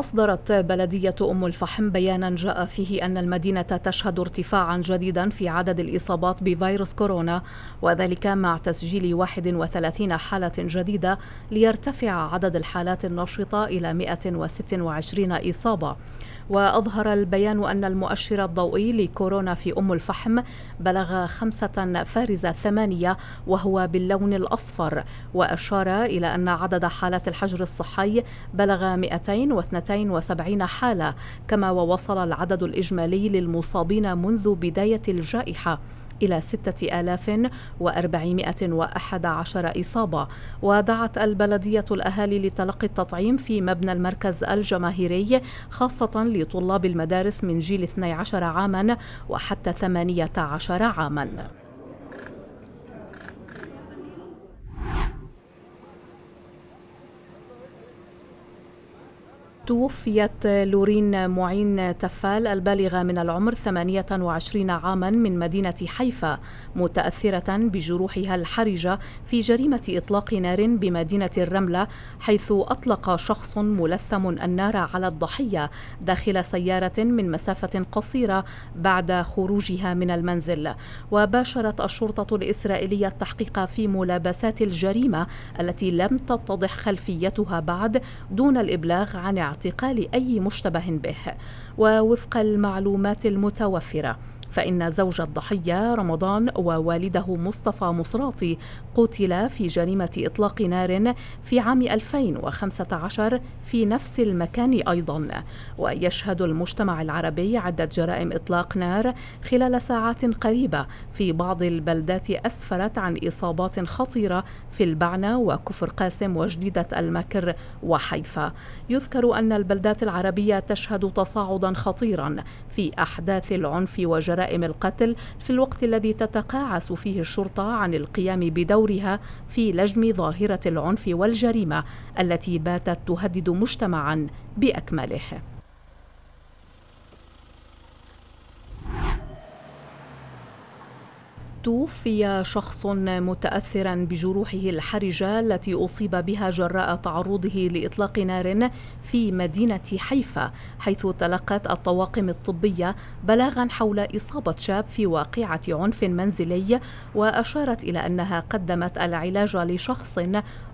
أصدرت بلدية أم الفحم بيانا جاء فيه أن المدينة تشهد ارتفاعا جديدا في عدد الإصابات بفيروس كورونا وذلك مع تسجيل 31 حالة جديدة ليرتفع عدد الحالات النشطة إلى 126 إصابة وأظهر البيان أن المؤشر الضوئي لكورونا في أم الفحم بلغ خمسة فارزة ثمانية وهو باللون الأصفر وأشار إلى أن عدد حالات الحجر الصحي بلغ 202 270 حالة كما ووصل العدد الإجمالي للمصابين منذ بداية الجائحة إلى 6411 إصابة ودعت البلدية الأهالي لتلقي التطعيم في مبنى المركز الجماهيري خاصة لطلاب المدارس من جيل 12 عاما وحتى 18 عاما توفيت لورين معين تفال البالغة من العمر 28 عاما من مدينة حيفا متأثرة بجروحها الحرجة في جريمة إطلاق نار بمدينة الرملة حيث أطلق شخص ملثم النار على الضحية داخل سيارة من مسافة قصيرة بعد خروجها من المنزل وباشرت الشرطة الإسرائيلية التحقيق في ملابسات الجريمة التي لم تتضح خلفيتها بعد دون الإبلاغ عن اعتقال أي مشتبه به ووفق المعلومات المتوفرة فإن زوج الضحية رمضان ووالده مصطفى مصراتي قتلا في جريمة إطلاق نار في عام 2015 في نفس المكان أيضا ويشهد المجتمع العربي عدة جرائم إطلاق نار خلال ساعات قريبة في بعض البلدات أسفرت عن إصابات خطيرة في البعنة وكفر قاسم وجديدة المكر وحيفا يذكر أن البلدات العربية تشهد تصاعدا خطيرا في أحداث العنف وجرائم جرائم القتل في الوقت الذي تتقاعس فيه الشرطة عن القيام بدورها في لجم ظاهرة العنف والجريمة التي باتت تهدد مجتمعا بأكمله توفي شخص متاثرا بجروحه الحرجه التي اصيب بها جراء تعرضه لاطلاق نار في مدينه حيفا حيث تلقت الطواقم الطبيه بلاغا حول اصابه شاب في واقعه عنف منزلي واشارت الى انها قدمت العلاج لشخص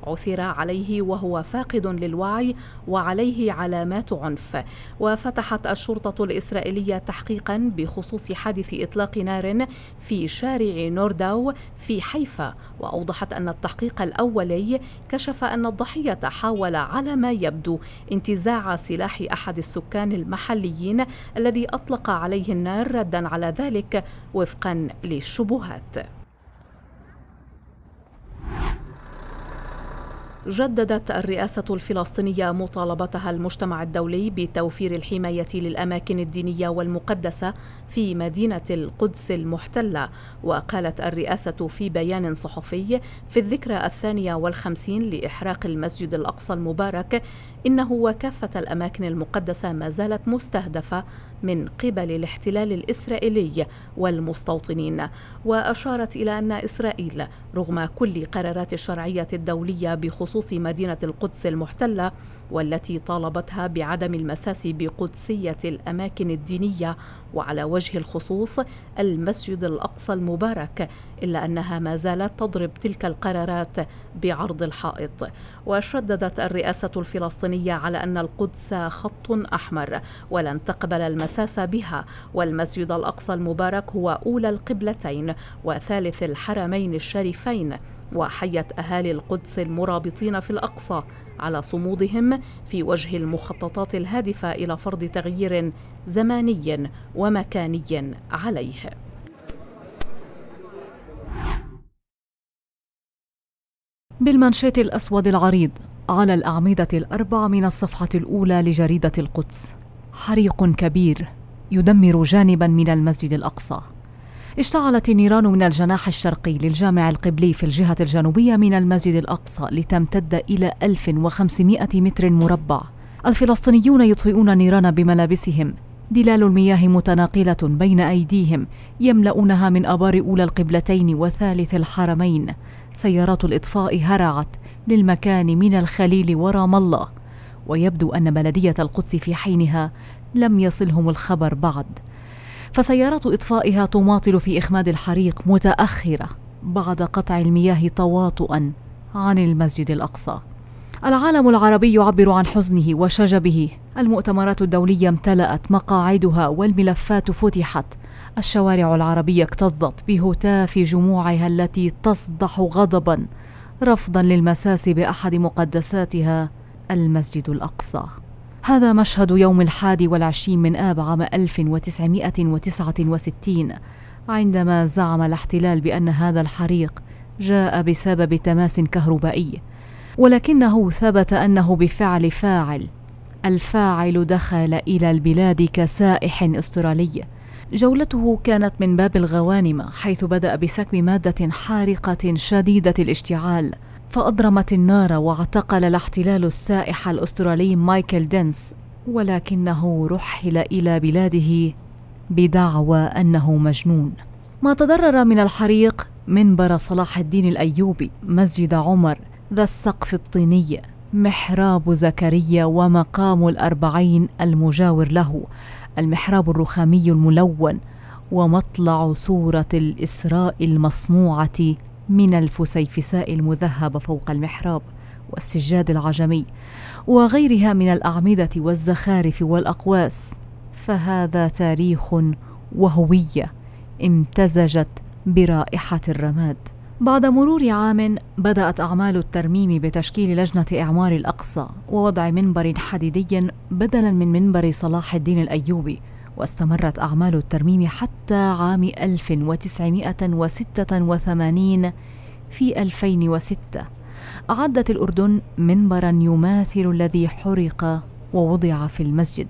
عثر عليه وهو فاقد للوعي وعليه علامات عنف وفتحت الشرطة الإسرائيلية تحقيقا بخصوص حادث إطلاق نار في شارع نورداو في حيفا وأوضحت أن التحقيق الأولي كشف أن الضحية حاول على ما يبدو انتزاع سلاح أحد السكان المحليين الذي أطلق عليه النار ردا على ذلك وفقا للشبهات جددت الرئاسة الفلسطينية مطالبتها المجتمع الدولي بتوفير الحماية للأماكن الدينية والمقدسة في مدينة القدس المحتلة وقالت الرئاسة في بيان صحفي في الذكرى الثانية والخمسين لإحراق المسجد الأقصى المبارك إنه وكافة الأماكن المقدسة ما زالت مستهدفة من قبل الاحتلال الإسرائيلي والمستوطنين وأشارت إلى أن إسرائيل رغم كل قرارات الشرعية الدولية بخصوص مدينة القدس المحتلة والتي طالبتها بعدم المساس بقدسيه الاماكن الدينيه وعلى وجه الخصوص المسجد الاقصى المبارك الا انها ما زالت تضرب تلك القرارات بعرض الحائط وشددت الرئاسه الفلسطينيه على ان القدس خط احمر ولن تقبل المساس بها والمسجد الاقصى المبارك هو اولى القبلتين وثالث الحرمين الشريفين وحيت اهالي القدس المرابطين في الاقصى على صمودهم في وجه المخططات الهادفه الى فرض تغيير زماني ومكاني عليه بالمنشيت الأسود العريض على الأعمدة الأربع من الصفحة الأولى لجريدة القدس حريق كبير يدمر جانبا من المسجد الأقصى اشتعلت النيران من الجناح الشرقي للجامع القبلي في الجهة الجنوبية من المسجد الأقصى لتمتد إلى 1500 متر مربع الفلسطينيون يطفئون النيران بملابسهم دلال المياه متناقلة بين أيديهم يملؤونها من أبار أولى القبلتين وثالث الحرمين سيارات الإطفاء هرعت للمكان من الخليل ورام الله ويبدو أن بلدية القدس في حينها لم يصلهم الخبر بعد فسيارات إطفائها تماطل في إخماد الحريق متأخرة بعد قطع المياه تواطؤا عن المسجد الأقصى العالم العربي يعبر عن حزنه وشجبه المؤتمرات الدولية امتلأت مقاعدها والملفات فتحت الشوارع العربية اكتظت بهتاف جموعها التي تصدح غضبا رفضا للمساس بأحد مقدساتها المسجد الأقصى هذا مشهد يوم الحادي والعشرين من آب عام 1969 عندما زعم الاحتلال بأن هذا الحريق جاء بسبب تماس كهربائي ولكنه ثبت أنه بفعل فاعل الفاعل دخل إلى البلاد كسائح أسترالي جولته كانت من باب الغوانم حيث بدأ بسكب مادة حارقة شديدة الاشتعال فأضرمت النار واعتقل الاحتلال السائح الأسترالي مايكل دينس ولكنه رحل إلى بلاده بدعوى أنه مجنون ما تضرر من الحريق منبر صلاح الدين الأيوبي مسجد عمر ذا السقف الطيني محراب زكريا ومقام الأربعين المجاور له المحراب الرخامي الملون ومطلع صورة الإسراء المصنوعة من الفسيفساء المذهب فوق المحراب والسجاد العجمي وغيرها من الاعمده والزخارف والاقواس فهذا تاريخ وهويه امتزجت برائحه الرماد بعد مرور عام بدأت أعمال الترميم بتشكيل لجنة إعمار الأقصى ووضع منبر حديدي بدلا من منبر صلاح الدين الأيوبي واستمرت أعمال الترميم حتى عام 1986 في 2006 أعدت الأردن منبرا يماثل الذي حرق ووضع في المسجد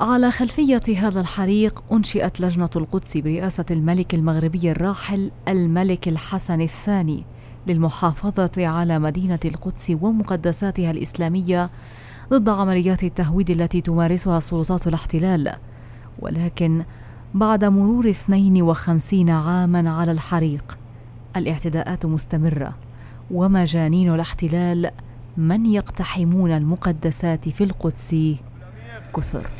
على خلفية هذا الحريق أنشئت لجنة القدس برئاسة الملك المغربي الراحل الملك الحسن الثاني للمحافظة على مدينة القدس ومقدساتها الإسلامية ضد عمليات التهويد التي تمارسها سلطات الاحتلال ولكن بعد مرور 52 عاما على الحريق الاعتداءات مستمرة ومجانين الاحتلال من يقتحمون المقدسات في القدس كثر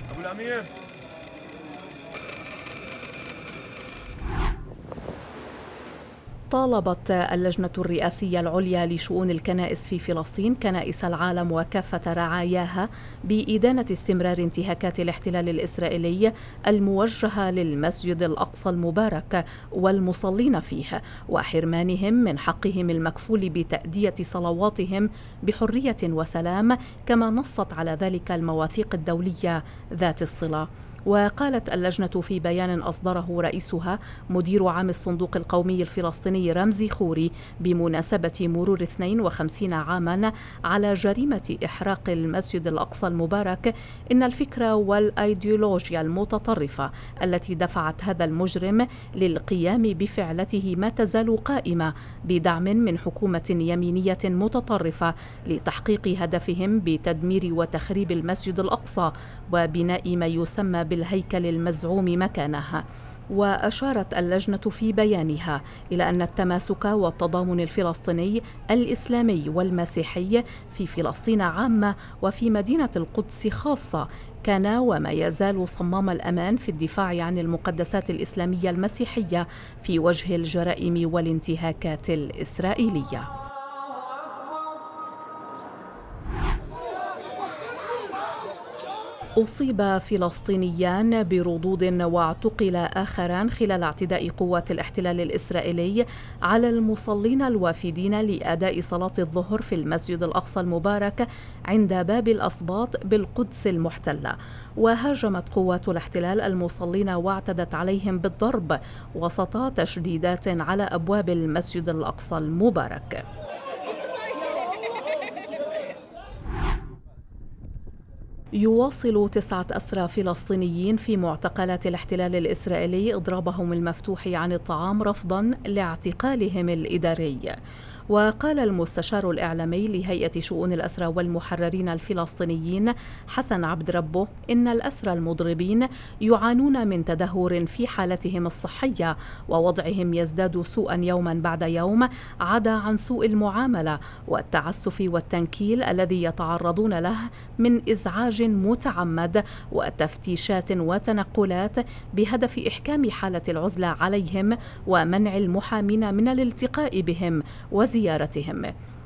طالبت اللجنة الرئاسية العليا لشؤون الكنائس في فلسطين كنائس العالم وكافة رعاياها بإدانة استمرار انتهاكات الاحتلال الإسرائيلي الموجهة للمسجد الأقصى المبارك والمصلين فيه وحرمانهم من حقهم المكفول بتأدية صلواتهم بحرية وسلام كما نصت على ذلك المواثيق الدولية ذات الصلة وقالت اللجنة في بيان أصدره رئيسها مدير عام الصندوق القومي الفلسطيني رمزي خوري بمناسبة مرور 52 عاما على جريمة إحراق المسجد الأقصى المبارك إن الفكرة والأيديولوجيا المتطرفة التي دفعت هذا المجرم للقيام بفعلته ما تزال قائمة بدعم من حكومة يمينية متطرفة لتحقيق هدفهم بتدمير وتخريب المسجد الأقصى وبناء ما يسمى بال الهيكل المزعوم مكانه واشارت اللجنه في بيانها الى ان التماسك والتضامن الفلسطيني الاسلامي والمسيحي في فلسطين عامه وفي مدينه القدس خاصه كان وما يزال صمام الامان في الدفاع عن المقدسات الاسلاميه المسيحيه في وجه الجرائم والانتهاكات الاسرائيليه أصيب فلسطينيان بردود واعتقل آخران خلال اعتداء قوات الاحتلال الإسرائيلي على المصلين الوافدين لأداء صلاة الظهر في المسجد الأقصى المبارك عند باب الأصباط بالقدس المحتلة وهاجمت قوات الاحتلال المصلين واعتدت عليهم بالضرب وسط تشديدات على أبواب المسجد الأقصى المبارك يواصل تسعة أسرى فلسطينيين في معتقلات الاحتلال الإسرائيلي إضرابهم المفتوح عن الطعام رفضا لاعتقالهم الإداري وقال المستشار الإعلامي لهيئة شؤون الأسرى والمحررين الفلسطينيين حسن عبد ربه إن الأسرى المضربين يعانون من تدهور في حالتهم الصحية ووضعهم يزداد سوءا يوما بعد يوم عدا عن سوء المعاملة والتعسف والتنكيل الذي يتعرضون له من إزعاج متعمد وتفتيشات وتنقلات بهدف إحكام حالة العزلة عليهم ومنع المحامين من الالتقاء بهم وزي زيارتهم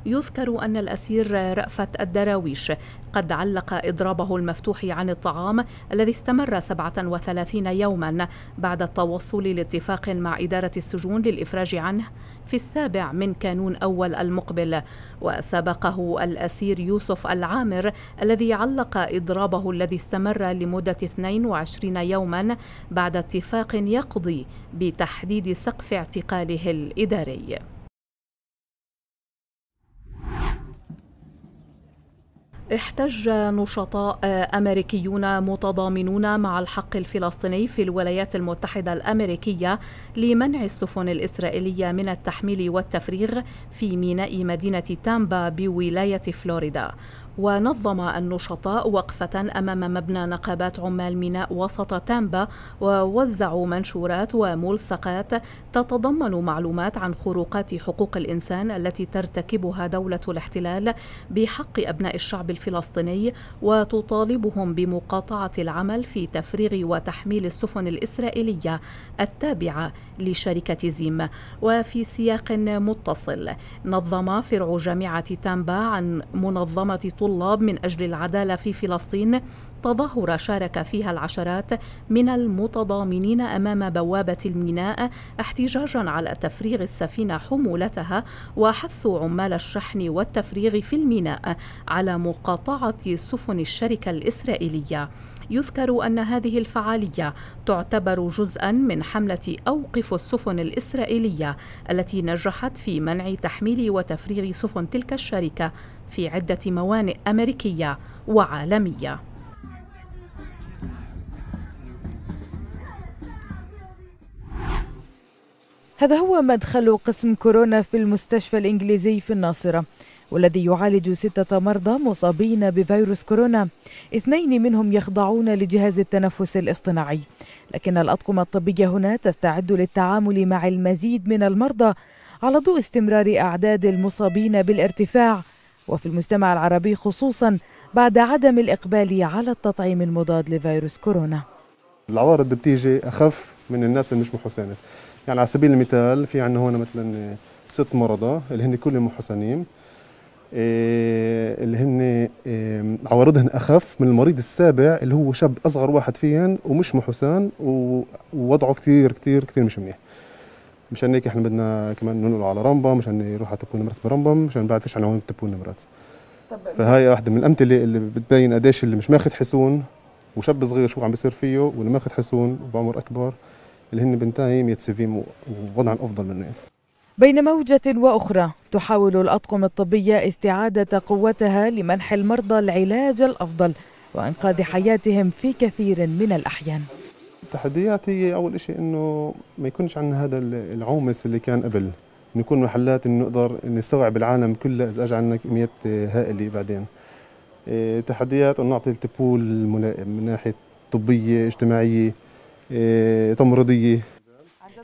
يذكر أن الأسير رأفت الدراويش قد علق إضرابه المفتوح عن الطعام الذي استمر 37 يوما بعد التوصل لاتفاق مع إدارة السجون للإفراج عنه في السابع من كانون أول المقبل وسبقه الأسير يوسف العامر الذي علق إضرابه الذي استمر لمدة 22 يوما بعد اتفاق يقضي بتحديد سقف اعتقاله الإداري احتج نشطاء امريكيون متضامنون مع الحق الفلسطيني في الولايات المتحده الامريكيه لمنع السفن الاسرائيليه من التحميل والتفريغ في ميناء مدينه تامبا بولايه فلوريدا ونظم النشطاء وقفة أمام مبنى نقابات عمال ميناء وسط تامبا ووزعوا منشورات وملصقات تتضمن معلومات عن خروقات حقوق الإنسان التي ترتكبها دولة الاحتلال بحق أبناء الشعب الفلسطيني وتطالبهم بمقاطعة العمل في تفريغ وتحميل السفن الإسرائيلية التابعة لشركة زيم وفي سياق متصل نظم فرع جامعة تامبا عن منظمة الطلاب من أجل العدالة في فلسطين تظاهرة شارك فيها العشرات من المتضامنين أمام بوابة الميناء احتجاجا على تفريغ السفينة حمولتها وحث عمال الشحن والتفريغ في الميناء على مقاطعة سفن الشركة الإسرائيلية يذكر أن هذه الفعالية تعتبر جزءا من حملة أوقف السفن الإسرائيلية التي نجحت في منع تحميل وتفريغ سفن تلك الشركة في عدة موانئ أمريكية وعالمية هذا هو مدخل قسم كورونا في المستشفى الإنجليزي في الناصرة والذي يعالج ستة مرضى مصابين بفيروس كورونا اثنين منهم يخضعون لجهاز التنفس الاصطناعي لكن الأطقم الطبية هنا تستعد للتعامل مع المزيد من المرضى على ضوء استمرار أعداد المصابين بالارتفاع وفي المجتمع العربي خصوصا بعد عدم الإقبال على التطعيم المضاد لفيروس كورونا العوارض بتيجي أخف من الناس اللي مش محسنة يعني على سبيل المثال في عندنا هون مثلا ست مرضى اللي هن كلهم محسنين إيه، اللي هن إيه، عوارضهن اخف من المريض السابع اللي هو شاب اصغر واحد فيهن ومش محسن ووضعه كثير كثير كثير مش منيح مشان هيك احنا بدنا كمان ننقله على رمبا مشان يروح على تبون نمرات برمبا مشان بعد فيش عناوين تبون نمرات فهاي واحده من الامثله اللي بتبين قديش اللي مش ماخذ حسون وشاب صغير شو عم بيصير فيه واللي ماخذ حسون وبعمر اكبر اللي هن بنتايم يتسفيم ووضعهم افضل منه يعني. بين موجة وأخرى تحاول الأطقم الطبية استعادة قوتها لمنح المرضى العلاج الأفضل وإنقاذ حياتهم في كثير من الأحيان التحديات هي أول شيء أنه ما يكونش عندنا هذا العومس اللي كان قبل نكون محلات نقدر نستوعب العالم كله إذا أجى عندنا كميات آه، هائلة بعدين آه، تحديات أن نعطي التبول من ناحية طبية اجتماعية آه، تمريضية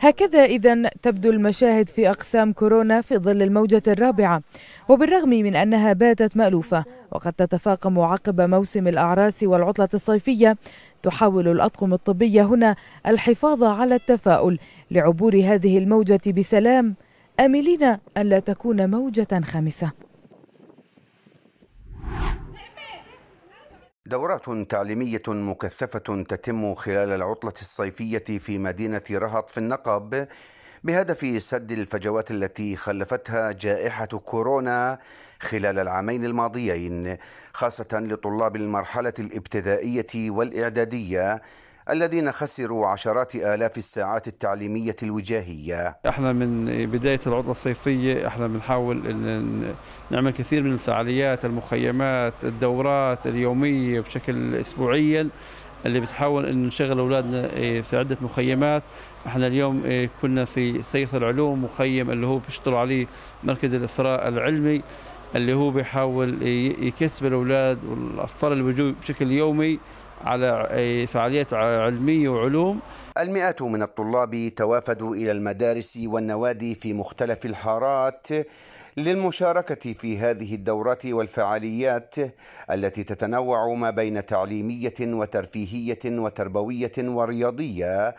هكذا إذا تبدو المشاهد في أقسام كورونا في ظل الموجة الرابعة وبالرغم من أنها باتت مألوفة وقد تتفاقم عقب موسم الأعراس والعطلة الصيفية تحاول الأطقم الطبية هنا الحفاظ على التفاؤل لعبور هذه الموجة بسلام آملين أن لا تكون موجة خامسة دورات تعليمية مكثفة تتم خلال العطلة الصيفية في مدينة رهط في النقب بهدف سد الفجوات التي خلفتها جائحة كورونا خلال العامين الماضيين خاصة لطلاب المرحلة الابتدائية والإعدادية الذين خسروا عشرات آلاف الساعات التعليمية الوجاهية احنا من بداية العطلة الصيفية احنا بنحاول إن نعمل كثير من الفعاليات المخيمات الدورات اليومية بشكل أسبوعيا اللي بتحاول انه نشغل اولادنا إيه، في عده مخيمات احنا اليوم إيه، كنا في سيف العلوم مخيم اللي هو بيشتغل عليه مركز الاثراء العلمي اللي هو بيحاول إيه، يكسب الاولاد والاطفال اللي بيجوا بشكل يومي على فعاليات علمية وعلوم المئات من الطلاب توافدوا إلى المدارس والنوادي في مختلف الحارات للمشاركة في هذه الدورات والفعاليات التي تتنوع ما بين تعليمية وترفيهية وتربوية ورياضية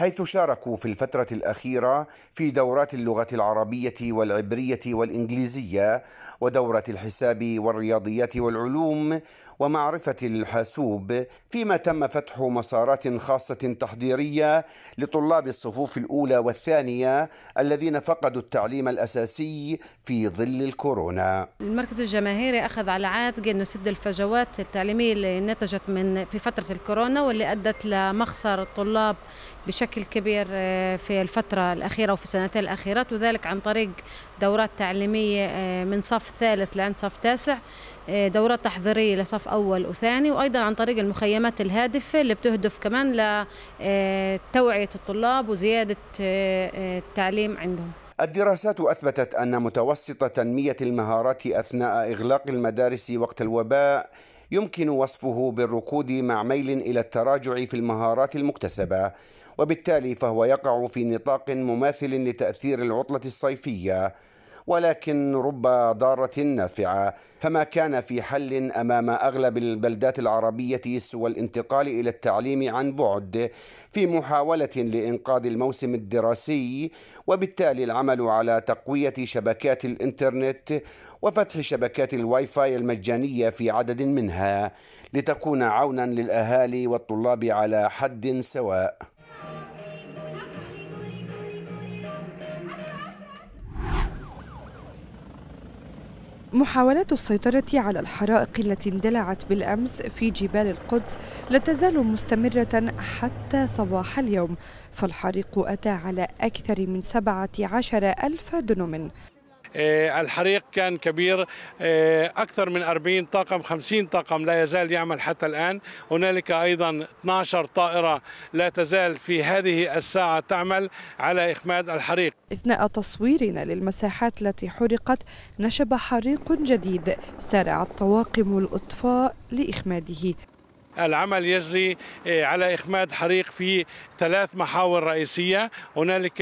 حيث شاركوا في الفترة الأخيرة في دورات اللغة العربية والعبرية والإنجليزية ودورة الحساب والرياضيات والعلوم ومعرفة الحاسوب فيما تم فتح مسارات خاصة تحضيرية لطلاب الصفوف الأولى والثانية الذين فقدوا التعليم الأساسي في ظل الكورونا المركز الجماهيري أخذ على عاتق أنه سد الفجوات التعليمية اللي نتجت من في فترة الكورونا واللي أدت لمخسر الطلاب بشكل بشكل كبير آه، في الفترة الأخيرة وفي السنتين الأخيرات وذلك عن طريق دورات تعليمية آه، من صف ثالث لعند صف تاسع آه، دورات تحضيرية لصف أول وثاني وأيضا عن طريق المخيمات الهادفة اللي بتهدف كمان لتوعية الطلاب وزيادة التعليم عندهم الدراسات أثبتت أن متوسط تنمية المهارات أثناء إغلاق المدارس وقت الوباء يمكن وصفه بالركود مع ميل إلى التراجع في المهارات المكتسبة وبالتالي فهو يقع في نطاق مماثل لتأثير العطلة الصيفية ولكن رب ضارة نافعة فما كان في حل أمام أغلب البلدات العربية سوى الانتقال إلى التعليم عن بعد في محاولة لإنقاذ الموسم الدراسي وبالتالي العمل على تقوية شبكات الإنترنت وفتح شبكات الواي فاي المجانية في عدد منها لتكون عونا للأهالي والطلاب على حد سواء محاولات السيطرة على الحرائق التي اندلعت بالأمس في جبال القدس لا تزال مستمرة حتى صباح اليوم فالحريق أتى على أكثر من 17 ألف دنم آه، الحريق كان كبير آه، أكثر من 40 طاقم 50 طاقم لا يزال يعمل حتى الآن هنالك أيضا 12 طائرة لا تزال في هذه الساعة تعمل على إخماد الحريق أثناء تصويرنا للمساحات التي حرقت نشب حريق جديد سارع الطواقم الإطفاء لإخماده العمل يجري إيه، على إخماد حريق في ثلاث محاور رئيسية هنالك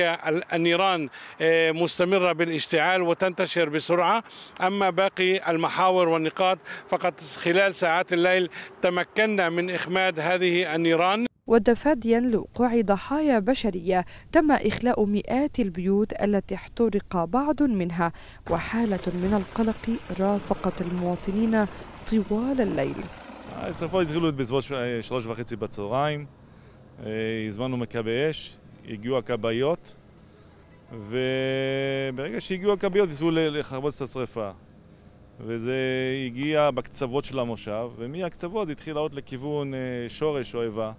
النيران إيه، مستمرة بالاشتعال وتنتشر بسرعة أما باقي المحاور والنقاط فقط خلال ساعات الليل تمكنا من إخماد هذه النيران وتفاديا لوقوع ضحايا بشرية تم إخلاء مئات البيوت التي احترق بعض منها وحالة من القلق رافقت المواطنين طوال الليل הצרפות התחילו בסביבות שלוש וחצי בצהריים, אה, הזמנו מכבי אש, הגיעו הכבאיות, וברגע שהגיעו הכבאיות התחילו לחרבות את השרפה. וזה הגיע בקצוות של המושב, ומהקצוות זה התחיל לעלות לכיוון אה, שורש או איבה,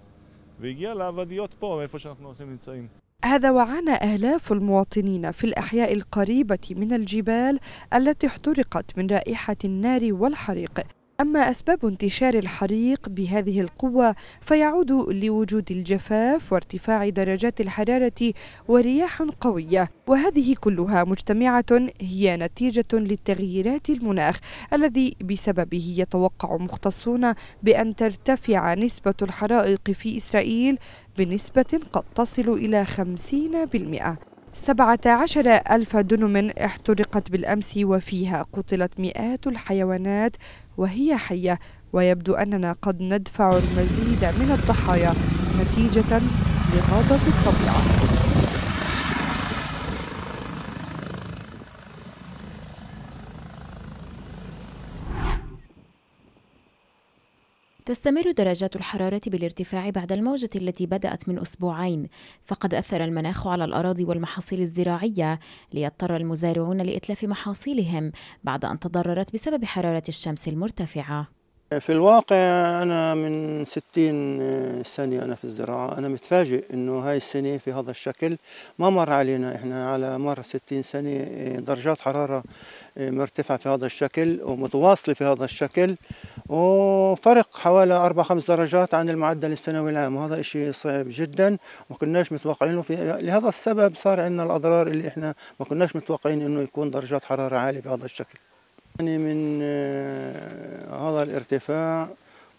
והגיע לעבדיות פה, מאיפה שאנחנו נמצאים. هذا وعانى آلاف المواطنين في الأحياء القريبة من الجبال التي احترقت من رائحة النار والحريق أما أسباب انتشار الحريق بهذه القوة فيعود لوجود الجفاف وارتفاع درجات الحرارة ورياح قوية وهذه كلها مجتمعة هي نتيجة للتغييرات المناخ الذي بسببه يتوقع مختصون بأن ترتفع نسبة الحرائق في إسرائيل بنسبة قد تصل إلى 50%. 17 ألف دنم احترقت بالأمس وفيها قتلت مئات الحيوانات وهي حية ويبدو أننا قد ندفع المزيد من الضحايا نتيجة لغضب الطبيعة تستمر درجات الحرارة بالارتفاع بعد الموجة التي بدأت من أسبوعين، فقد أثر المناخ على الأراضي والمحاصيل الزراعية، ليضطر المزارعون لإتلاف محاصيلهم بعد أن تضررت بسبب حرارة الشمس المرتفعة. في الواقع أنا من ستين سنة أنا في الزراعة أنا متفاجئ أنه هاي السنة في هذا الشكل ما مر علينا إحنا على مر ستين سنة إيه، درجات حرارة إيه، مرتفعة في هذا الشكل ومتواصلة في هذا الشكل وفرق حوالي أربع خمس درجات عن المعدل السنوي العام وهذا إشي صعب جدا ما كناش متوقعينه في لهذا السبب صار عندنا الأضرار اللي إحنا ما كناش متوقعين أنه يكون درجات حرارة عالية بهذا الشكل يعني من آه، هذا الارتفاع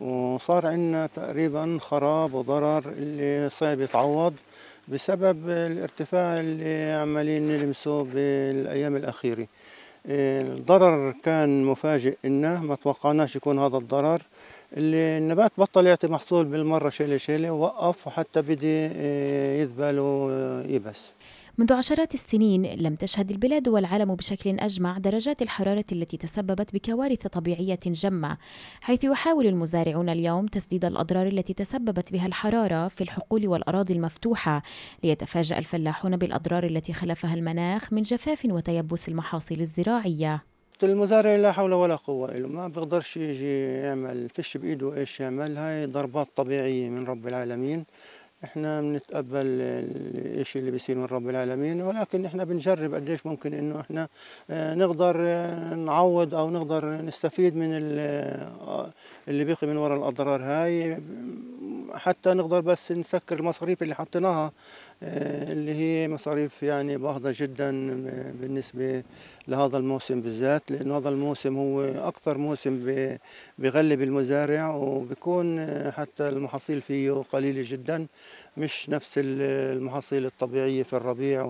وصار عندنا تقريبا خراب وضرر اللي صعب يتعوض بسبب الارتفاع اللي عمالين نلمسه بالايام الاخيره الضرر كان مفاجئ لنا ما توقعناش يكون هذا الضرر اللي النبات بطل يعطي محصول بالمره شيله شيله ووقف وحتى بدي آه، يذبل ويبس منذ عشرات السنين لم تشهد البلاد والعالم بشكل أجمع درجات الحرارة التي تسببت بكوارث طبيعية جمة حيث يحاول المزارعون اليوم تسديد الأضرار التي تسببت بها الحرارة في الحقول والأراضي المفتوحة ليتفاجأ الفلاحون بالأضرار التي خلفها المناخ من جفاف وتيبس المحاصيل الزراعية المزارع لا حول ولا قوة له ما بيقدرش يجي يعمل فش بإيده إيش يعمل هاي ضربات طبيعية من رب العالمين احنا بنتقبل الشيء اللي بيصير من رب العالمين ولكن احنا بنجرب قديش ممكن انه احنا آه، نقدر آه، نعوض او نقدر نستفيد من آه، اللي بقي من وراء الاضرار هاي حتى نقدر بس نسكر المصاريف اللي حطيناها آه، اللي هي مصاريف يعني باهظة جدا بالنسبة لهذا الموسم بالذات لأن هذا الموسم هو أكثر موسم بغلب المزارع وبكون آه، حتى المحاصيل فيه قليلة جدا مش نفس المحاصيل الطبيعية في الربيع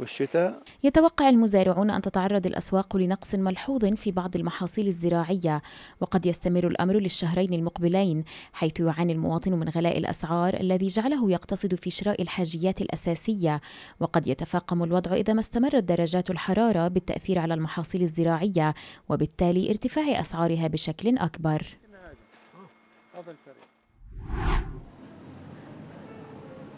والشتاء يتوقع المزارعون أن تتعرض الأسواق لنقص ملحوظ في بعض المحاصيل الزراعية وقد يستمر الأمر للشهرين المقبلين حيث يعاني المواطن من غلاء الأسعار الذي جعله يقتصد في شراء الحاجيات الأساسية وقد يتفاقم الوضع إذا ما استمرت درجات الحرارة بالتأثير على المحاصيل الزراعية وبالتالي ارتفاع أسعارها بشكل أكبر Thank you.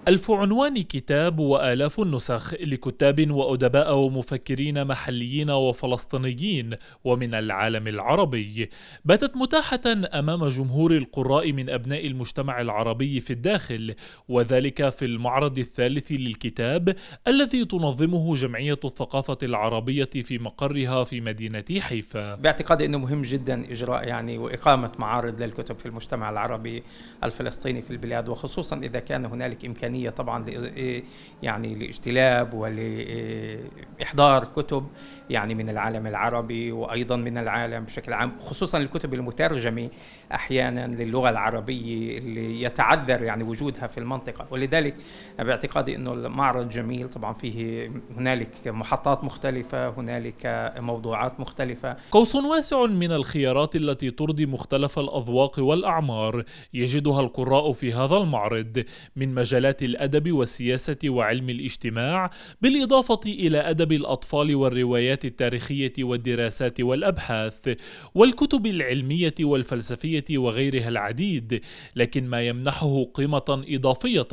ألف عنوان كتاب وآلاف النسخ لكتاب وأدباء ومفكرين محليين وفلسطينيين ومن العالم العربي باتت متاحة أمام جمهور القراء من أبناء المجتمع العربي في الداخل وذلك في المعرض الثالث للكتاب الذي تنظمه جمعية الثقافة العربية في مقرها في مدينة حيفا باعتقادي أنه مهم جدا إجراء يعني وإقامة معارض للكتب في المجتمع العربي الفلسطيني في البلاد وخصوصا إذا كان هنالك إمكانية إنسانية طبعا إيه، يعني لاجتلاب ولإحضار كتب يعني من العالم العربي وأيضا من العالم بشكل عام خصوصا الكتب المترجمة أحيانا للغة العربية اللي يتعذر يعني وجودها في المنطقة ولذلك باعتقادي أنه المعرض جميل طبعا فيه هنالك محطات مختلفة هنالك موضوعات مختلفة قوس واسع من الخيارات التي ترضي مختلف الأذواق والأعمار يجدها القراء في هذا المعرض من مجالات الأدب والسياسة وعلم الاجتماع بالإضافة إلى أدب الأطفال والروايات التاريخية والدراسات والأبحاث والكتب العلمية والفلسفية وغيرها العديد لكن ما يمنحه قيمة إضافية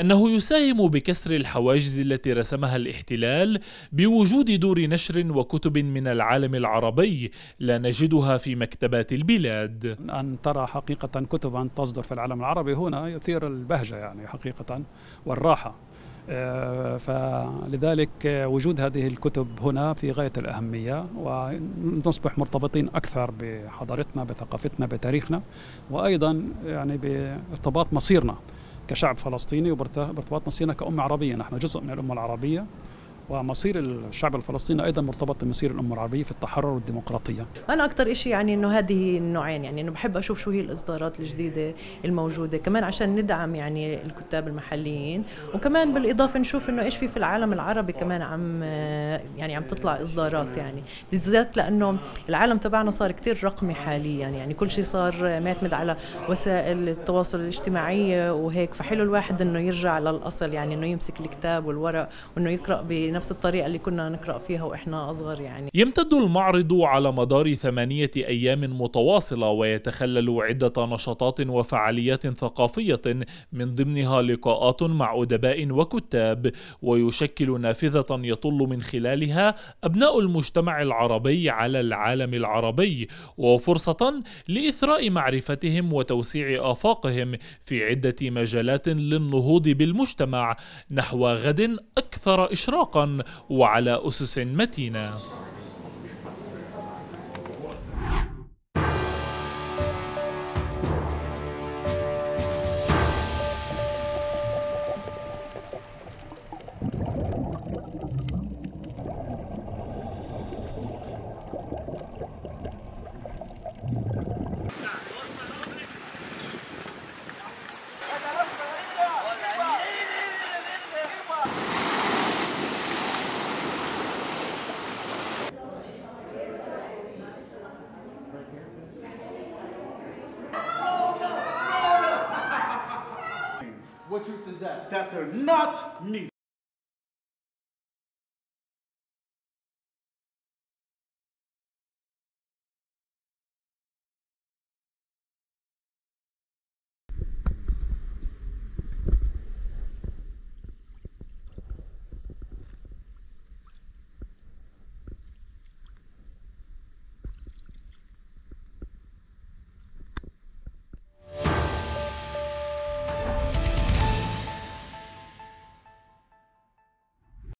أنه يساهم بكسر الحواجز التي رسمها الاحتلال بوجود دور نشر وكتب من العالم العربي لا نجدها في مكتبات البلاد أن ترى حقيقة كتبا تصدر في العالم العربي هنا يثير البهجة يعني حقيقة والراحة آه، فلذلك وجود هذه الكتب هنا في غاية الأهمية ونصبح مرتبطين أكثر بحضارتنا بثقافتنا بتاريخنا وأيضا يعني بارتباط مصيرنا كشعب فلسطيني وبارتباط مصيرنا كأمة عربية نحن جزء من الأمة العربية ومصير الشعب الفلسطيني ايضا مرتبط بمصير الامه العربيه في التحرر والديمقراطيه. انا اكثر شيء يعني انه هذه النوعين يعني انه بحب اشوف شو هي الاصدارات الجديده الموجوده كمان عشان ندعم يعني الكتاب المحليين وكمان بالاضافه نشوف انه ايش في في العالم العربي كمان عم يعني عم تطلع اصدارات يعني بالذات لانه العالم تبعنا صار كثير رقمي حاليا يعني كل شيء صار معتمد على وسائل التواصل الاجتماعي وهيك فحلو الواحد انه يرجع للاصل يعني انه يمسك الكتاب والورق وانه يقرا بنفسه بنفس الطريقه اللي كنا نقرا فيها واحنا اصغر يعني يمتد المعرض على مدار ثمانيه ايام متواصله ويتخلل عده نشاطات وفعاليات ثقافيه من ضمنها لقاءات مع ادباء وكتاب ويشكل نافذه يطل من خلالها ابناء المجتمع العربي على العالم العربي وفرصه لاثراء معرفتهم وتوسيع افاقهم في عده مجالات للنهوض بالمجتمع نحو غد اكثر اشراقا وعلى أسس متينة that are not needed.